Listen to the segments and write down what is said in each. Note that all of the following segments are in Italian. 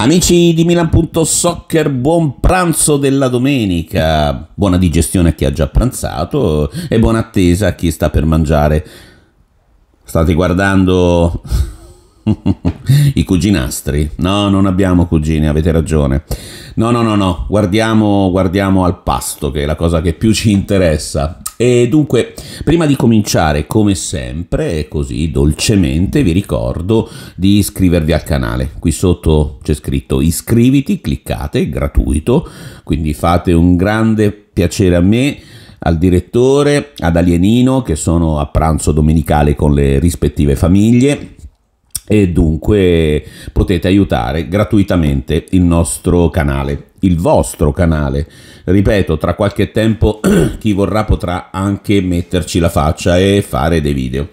Amici di Milan.soccer, buon pranzo della domenica, buona digestione a chi ha già pranzato e buona attesa a chi sta per mangiare. State guardando i cuginastri? No, non abbiamo cugini, avete ragione. No, no, no, no, guardiamo, guardiamo al pasto, che è la cosa che più ci interessa. E dunque, prima di cominciare, come sempre, così dolcemente, vi ricordo di iscrivervi al canale. Qui sotto c'è scritto iscriviti, cliccate, è gratuito, quindi fate un grande piacere a me al direttore, ad Alienino che sono a pranzo domenicale con le rispettive famiglie e dunque potete aiutare gratuitamente il nostro canale il vostro canale ripeto tra qualche tempo chi vorrà potrà anche metterci la faccia e fare dei video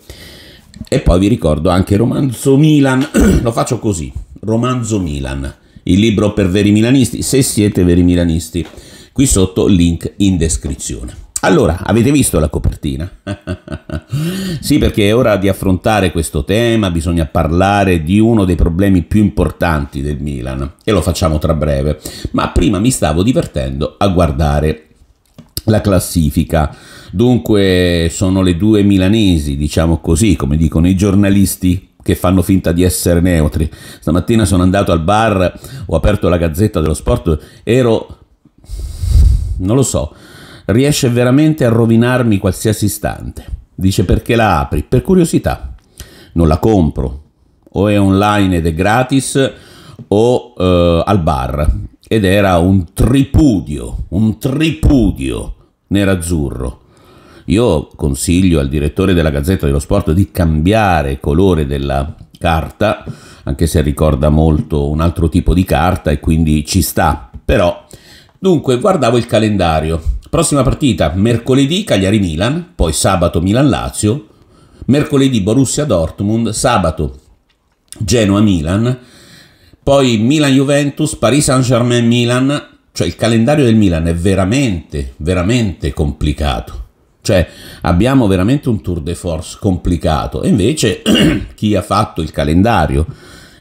e poi vi ricordo anche romanzo Milan lo faccio così romanzo Milan il libro per veri milanisti se siete veri milanisti qui sotto link in descrizione allora avete visto la copertina Sì, perché è ora di affrontare questo tema, bisogna parlare di uno dei problemi più importanti del Milan e lo facciamo tra breve. Ma prima mi stavo divertendo a guardare la classifica. Dunque sono le due milanesi, diciamo così, come dicono i giornalisti che fanno finta di essere neutri. Stamattina sono andato al bar, ho aperto la gazzetta dello sport, ero... non lo so, riesce veramente a rovinarmi qualsiasi istante. Dice perché la apri? Per curiosità. Non la compro. O è online ed è gratis o eh, al bar. Ed era un tripudio, un tripudio nero-azzurro. Io consiglio al direttore della Gazzetta dello Sport di cambiare colore della carta, anche se ricorda molto un altro tipo di carta e quindi ci sta. Però, dunque, guardavo il calendario Prossima partita mercoledì Cagliari-Milan, poi sabato Milan-Lazio, mercoledì Borussia-Dortmund, sabato Genoa-Milan, poi Milan-Juventus, Paris Saint-Germain-Milan, cioè il calendario del Milan è veramente, veramente complicato. Cioè abbiamo veramente un tour de force complicato e invece chi ha fatto il calendario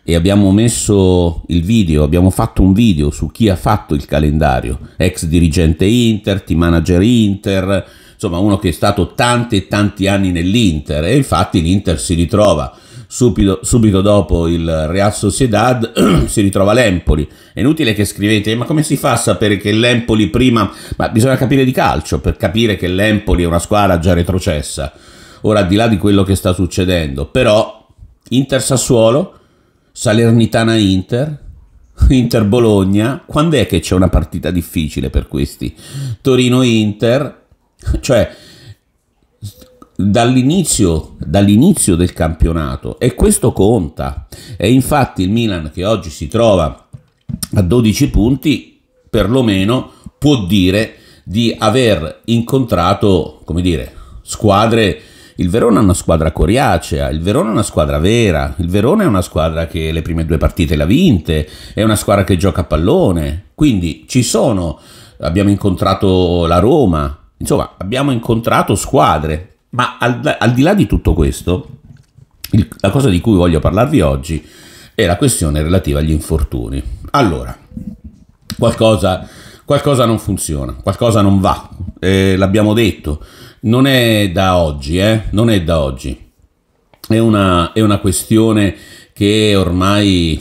e abbiamo messo il video, abbiamo fatto un video su chi ha fatto il calendario, ex dirigente Inter, team manager Inter, insomma uno che è stato tanti e tanti anni nell'Inter e infatti l'Inter si ritrova subito, subito dopo il Real Sociedad si ritrova l'Empoli. È inutile che scrivete, ma come si fa a sapere che l'Empoli prima... Ma bisogna capire di calcio per capire che l'Empoli è una squadra già retrocessa. Ora, al di là di quello che sta succedendo, però Inter Sassuolo Salernitana Inter, Inter Bologna, quando è che c'è una partita difficile per questi? Torino Inter, cioè dall'inizio, dall'inizio del campionato e questo conta. E infatti il Milan che oggi si trova a 12 punti, perlomeno può dire di aver incontrato, come dire, squadre il Verona è una squadra coriacea, il Verona è una squadra vera, il Verona è una squadra che le prime due partite l'ha vinte, è una squadra che gioca a pallone, quindi ci sono, abbiamo incontrato la Roma, insomma abbiamo incontrato squadre, ma al, al di là di tutto questo, il, la cosa di cui voglio parlarvi oggi è la questione relativa agli infortuni. Allora, qualcosa qualcosa non funziona, qualcosa non va, eh, l'abbiamo detto, non è da oggi, eh? non è da oggi. È una, è una questione che ormai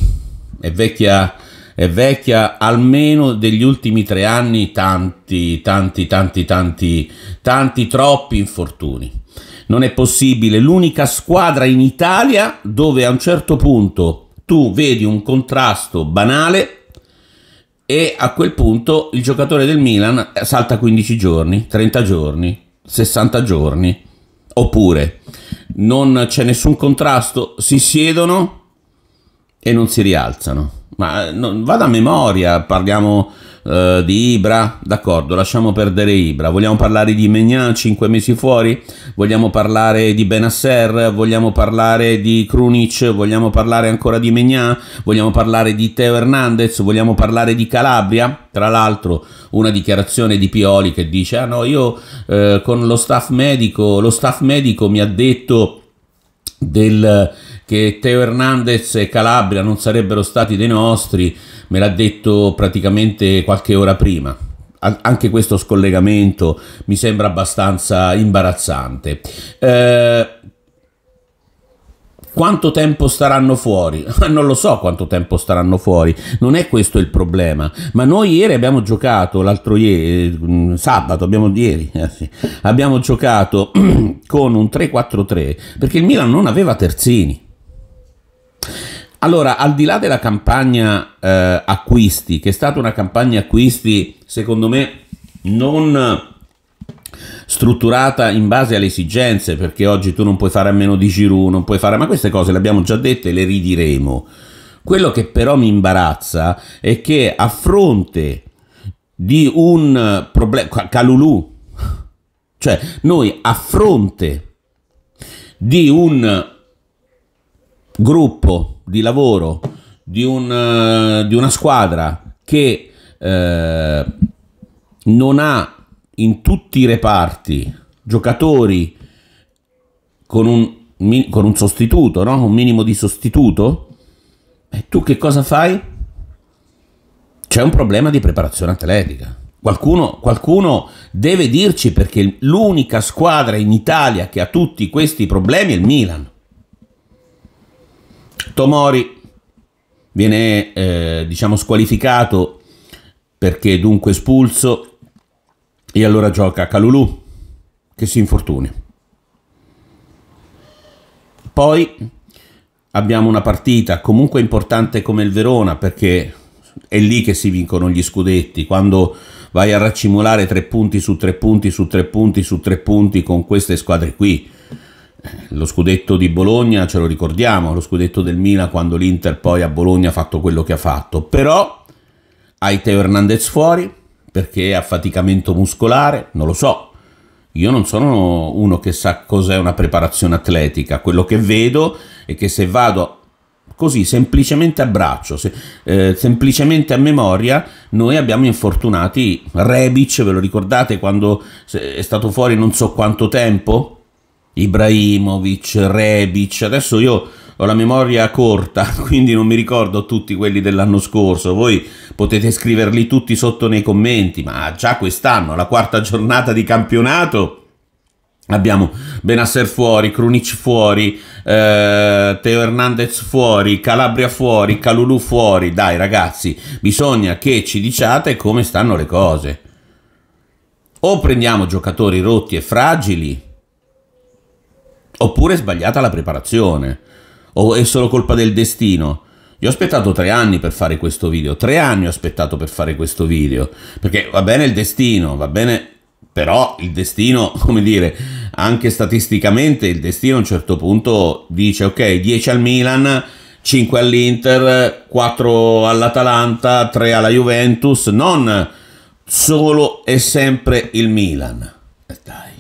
è vecchia, è vecchia almeno degli ultimi tre anni, tanti, tanti, tanti, tanti, tanti, troppi infortuni. Non è possibile. L'unica squadra in Italia dove a un certo punto tu vedi un contrasto banale e a quel punto il giocatore del Milan salta 15 giorni, 30 giorni, 60 giorni. Oppure non c'è nessun contrasto, si siedono e non si rialzano. Ma eh, non, vado a memoria, parliamo eh, di Ibra, d'accordo, lasciamo perdere Ibra. Vogliamo parlare di Mignan 5 mesi fuori? Vogliamo parlare di Benasser? Vogliamo parlare di Krunic? Vogliamo parlare ancora di Mignan, Vogliamo parlare di Teo Hernandez? Vogliamo parlare di Calabria? Tra l'altro una dichiarazione di Pioli che dice ah no, io eh, con lo staff medico, lo staff medico mi ha detto del che Teo Hernandez e Calabria non sarebbero stati dei nostri, me l'ha detto praticamente qualche ora prima. Anche questo scollegamento mi sembra abbastanza imbarazzante. Eh, quanto tempo staranno fuori? Non lo so quanto tempo staranno fuori, non è questo il problema. Ma noi ieri abbiamo giocato, l'altro ieri, mm, sabato, abbiamo, ieri, eh sì, abbiamo giocato con un 3-4-3 perché il Milan non aveva terzini. Allora, al di là della campagna eh, acquisti, che è stata una campagna acquisti, secondo me, non strutturata in base alle esigenze, perché oggi tu non puoi fare a meno di Giroud, non puoi fare, ma queste cose le abbiamo già dette e le ridiremo. Quello che però mi imbarazza è che a fronte di un problema Calulù, cioè noi a fronte di un gruppo di lavoro di, un, eh, di una squadra che eh, non ha in tutti i reparti giocatori con un, con un sostituto, no? un minimo di sostituto, e tu che cosa fai? C'è un problema di preparazione atletica. Qualcuno, qualcuno, deve dirci perché l'unica squadra in Italia che ha tutti questi problemi è il Milan. Tomori viene eh, diciamo squalificato perché dunque espulso e allora gioca Calulu che si infortuni. Poi abbiamo una partita comunque importante come il Verona perché è lì che si vincono gli scudetti, quando vai a raccimolare tre punti su tre punti su tre punti su tre punti con queste squadre qui lo scudetto di Bologna ce lo ricordiamo, lo scudetto del Milan quando l'Inter poi a Bologna ha fatto quello che ha fatto, però hai Teo Hernandez fuori perché ha faticamento muscolare, non lo so. Io non sono uno che sa cos'è una preparazione atletica, quello che vedo è che se vado così semplicemente a braccio, se, eh, semplicemente a memoria, noi abbiamo infortunati Rebic, ve lo ricordate quando è stato fuori non so quanto tempo? Ibrahimovic, Rebic, adesso io ho la memoria corta, quindi non mi ricordo tutti quelli dell'anno scorso. Voi potete scriverli tutti sotto nei commenti, ma già quest'anno, la quarta giornata di campionato, abbiamo Benasser fuori, Krunic fuori, eh, Teo Hernandez fuori, Calabria fuori, Calulu fuori. Dai ragazzi, bisogna che ci diciate come stanno le cose. O prendiamo giocatori rotti e fragili Oppure è sbagliata la preparazione. O è solo colpa del destino. Io ho aspettato tre anni per fare questo video. Tre anni ho aspettato per fare questo video. Perché va bene il destino, va bene... Però il destino, come dire, anche statisticamente il destino a un certo punto dice ok, 10 al Milan, 5 all'Inter, 4 all'Atalanta, 3 alla Juventus, non solo e sempre il Milan. Eh, dai.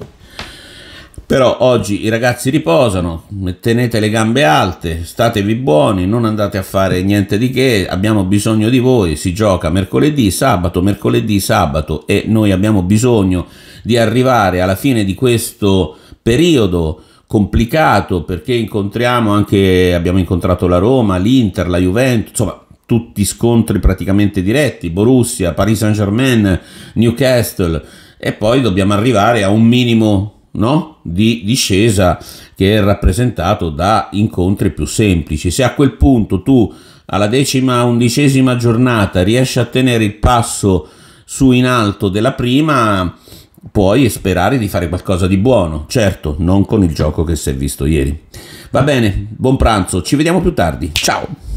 Però oggi i ragazzi riposano, tenete le gambe alte, statevi buoni, non andate a fare niente di che, abbiamo bisogno di voi, si gioca mercoledì, sabato, mercoledì, sabato e noi abbiamo bisogno di arrivare alla fine di questo periodo complicato perché incontriamo anche, abbiamo incontrato la Roma, l'Inter, la Juventus, insomma tutti scontri praticamente diretti, Borussia, Paris Saint Germain, Newcastle e poi dobbiamo arrivare a un minimo no? di discesa che è rappresentato da incontri più semplici. Se a quel punto tu alla decima, undicesima giornata riesci a tenere il passo su in alto della prima, puoi sperare di fare qualcosa di buono, certo, non con il gioco che si è visto ieri. Va bene, buon pranzo, ci vediamo più tardi, ciao!